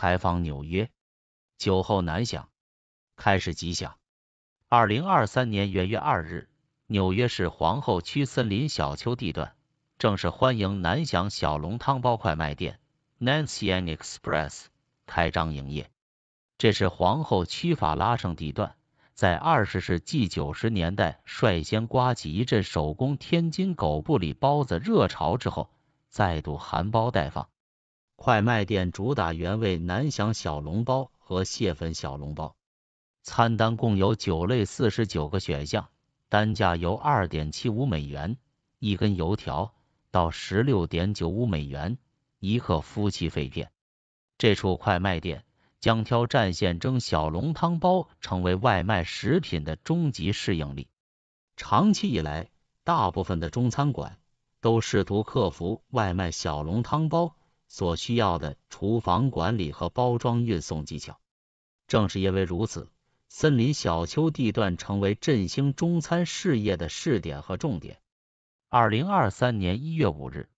采访纽约，酒后南翔开始吉祥。二零二三年元月二日，纽约市皇后区森林小丘地段正式欢迎南翔小龙汤包快卖店 （Nancy a n e Express） 开张营业。这是皇后区法拉盛地段，在二十世纪九十年代率先刮起一阵手工天津狗不理包子热潮之后，再度含苞待放。快卖店主打原味南翔小笼包和蟹粉小笼包，餐单共有九类四十九个选项，单价由二点七五美元一根油条到十六点九五美元一克夫妻肺片。这处快卖店将挑战现蒸小笼汤包成为外卖食品的终极适应力。长期以来，大部分的中餐馆都试图克服外卖小笼汤包。所需要的厨房管理和包装运送技巧。正是因为如此，森林小丘地段成为振兴中餐事业的试点和重点。二零二三年一月五日。